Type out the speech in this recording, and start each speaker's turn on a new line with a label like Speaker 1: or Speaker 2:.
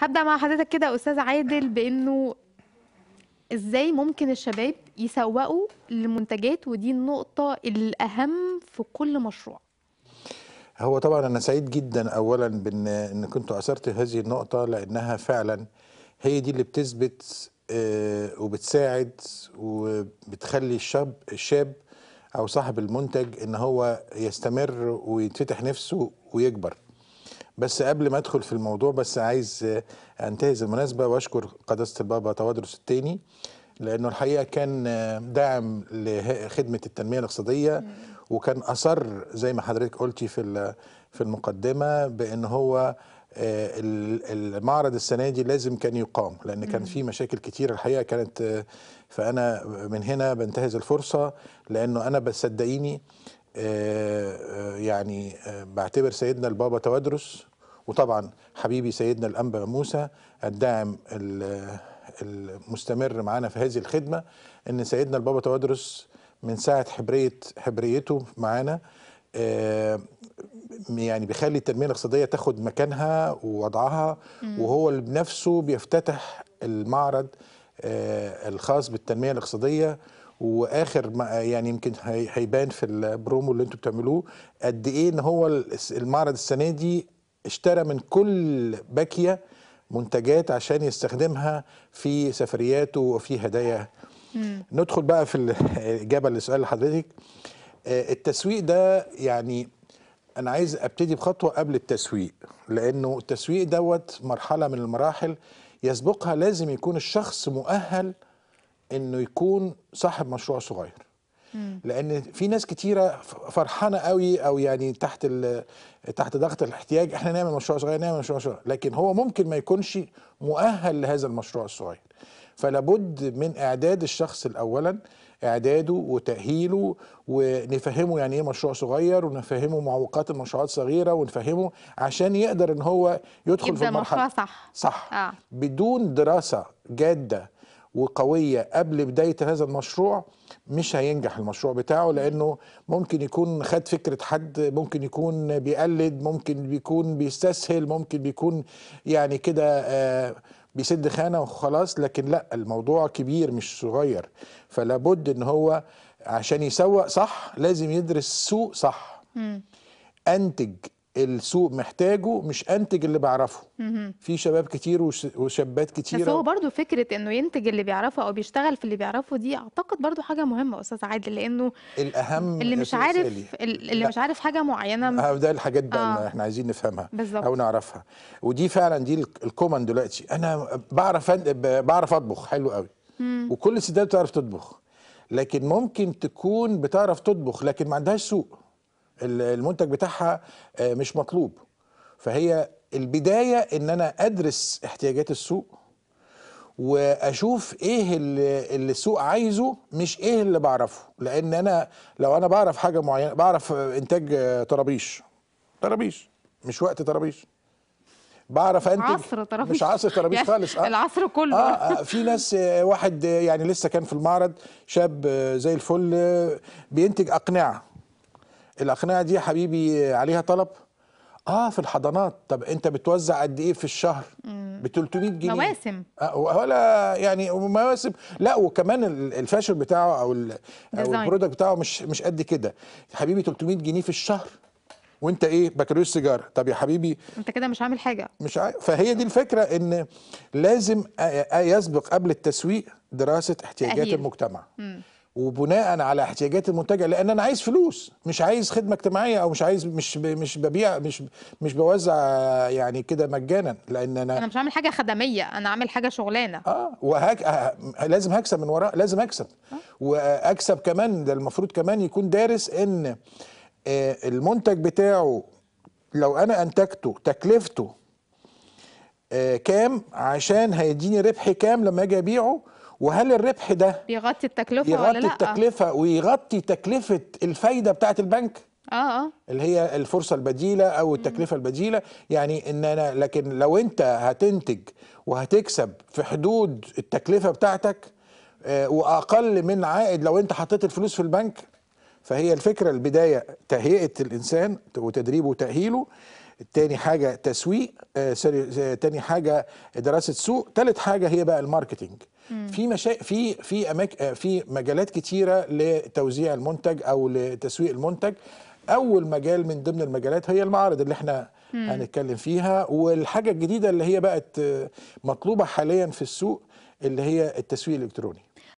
Speaker 1: هبدا مع حضرتك كده استاذ عادل بانه ازاي ممكن الشباب يسوقوا للمنتجات ودي النقطه الاهم في كل مشروع هو طبعا انا سعيد جدا اولا بان ان كنت اثرت هذه النقطه لانها فعلا هي دي اللي بتثبت آه، وبتساعد وبتخلي الشاب الشاب او صاحب المنتج ان هو يستمر ويتفتح نفسه ويكبر بس قبل ما ادخل في الموضوع بس عايز انتهز المناسبه واشكر قداسه البابا توادرس الثاني لانه الحقيقه كان داعم لخدمه التنميه الاقتصاديه وكان اصر زي ما حضرتك قلتي في في المقدمه بان هو آه، المعرض السنه دي لازم كان يقام لان كان في مشاكل كتير الحقيقه كانت فانا من هنا بنتهز الفرصه لانه انا بصدقيني آه، آه، يعني بعتبر سيدنا البابا توادرس وطبعا حبيبي سيدنا الأنبا موسى الداعم المستمر معانا في هذه الخدمة أن سيدنا البابا توادرس من ساعة حبرية حبريته معانا آه، يعني بيخلي التنمية الاقتصادية تاخد مكانها ووضعها وهو اللي بنفسه بيفتتح المعرض آه، الخاص بالتنمية الاقتصادية واخر ما يعني يمكن هيبان في البرومو اللي انتم بتعملوه قد ايه ان هو المعرض السنه دي اشترى من كل باكيه منتجات عشان يستخدمها في سفرياته وفي هدايا ندخل بقى في الاجابه لسؤال حضرتك آه، التسويق ده يعني انا عايز ابتدي بخطوه قبل التسويق لانه التسويق دوت مرحله من المراحل يسبقها لازم يكون الشخص مؤهل انه يكون صاحب مشروع صغير لان في ناس كتيره فرحانه قوي او يعني تحت تحت ضغط الاحتياج احنا نعمل مشروع صغير نعمل مشروع صغير لكن هو ممكن ما يكونش مؤهل لهذا المشروع الصغير فلابد من اعداد الشخص الاولا اعداده وتاهيله ونفهمه يعني ايه مشروع صغير ونفهمه معوقات المشروعات الصغيره ونفهمه عشان يقدر ان هو يدخل في المرحله صح صح آه. بدون دراسه جاده وقوية قبل بداية هذا المشروع مش هينجح المشروع بتاعه لأنه ممكن يكون خد فكرة حد ممكن يكون بيقلد ممكن بيكون بيستسهل ممكن بيكون يعني كده آه، بيسد خانة وخلاص لكن لا الموضوع كبير مش صغير فلابد ان هو عشان يسوق صح لازم يدرس سوق صح م. انتج السوق محتاجه مش انتج اللي بعرفه في شباب كتير وشابات كتير بس هو برضو فكره انه ينتج اللي بيعرفه او بيشتغل في اللي بيعرفه دي اعتقد برضو حاجه مهمه استاذ عادل لانه الاهم اللي مش عارف اللي لا. مش عارف حاجه معينه آه، ده الحاجات بقى آه. اللي احنا عايزين نفهمها بالزبط. او نعرفها ودي فعلا دي الكومن دلوقتي انا بعرف بعرف اطبخ حلو قوي وكل الستات بتعرف تطبخ لكن ممكن تكون بتعرف تطبخ لكن ما عندهاش سوق المنتج بتاعها آه، مش مطلوب فهي البدايه ان انا ادرس احتياجات السوق واشوف ايه اللي, السوق عايزه مش ايه اللي بعرفه لان انا لو انا بعرف حاجه معينه بعرف انتاج طرابيش طرابيش مش وقت طرابيش بعرف انتج عصر طرابيش مش عصر طرابيش يعني خالص آه. العصر كله آه, آه في ناس آه، واحد آه، يعني لسه كان في المعرض شاب زي الفل بينتج اقنعه الاقنعه دي يا حبيبي عليها طلب اه في الحضانات طب انت بتوزع قد ايه في الشهر ب 300 جنيه مواسم آه، ولا يعني مواسم لا وكمان الفاشل بتاعه او, أو البرودكت بتاعه مش مش قد كده يا حبيبي 300 جنيه في الشهر وانت ايه بكالوريوس سيجاره طب يا حبيبي انت كده مش عامل حاجه مش ع... فهي دي الفكره ان لازم يسبق قبل التسويق دراسه احتياجات تأهيل. المجتمع مم. وبناء على احتياجات المنتجع لان انا عايز فلوس مش عايز خدمه اجتماعيه او مش عايز مش ب... مش ببيع مش مش بوزع يعني كده مجانا لان انا انا مش عامل حاجه خدميه انا عامل حاجه شغلانه اه وهك... آه لازم هكسب من وراء لازم اكسب آه. واكسب كمان ده المفروض كمان يكون دارس ان آه المنتج بتاعه لو انا انتجته تكلفته آه كام عشان هيديني ربح كام لما اجي ابيعه وهل الربح ده بيغطي التكلفه ولا لا التكلفه ويغطي تكلفه الفايده بتاعه البنك اه اه اللي هي الفرصه البديله او التكلفه البديله يعني ان انا لكن لو انت هتنتج وهتكسب في حدود التكلفه بتاعتك آه، واقل من عائد لو انت حطيت الفلوس في البنك فهي الفكره البدايه تهيئه الانسان وتدريبه وتاهيله تاني حاجه تسويق آه، آه، تاني حاجه دراسه سوق تالت حاجه هي بقى الماركتنج في مشا... في في أماك... آه، في مجالات كتيره لتوزيع المنتج او لتسويق المنتج اول مجال من ضمن المجالات هي المعارض اللي احنا مم. هنتكلم فيها والحاجه الجديده اللي هي بقت مطلوبه حاليا في السوق اللي هي التسويق الالكتروني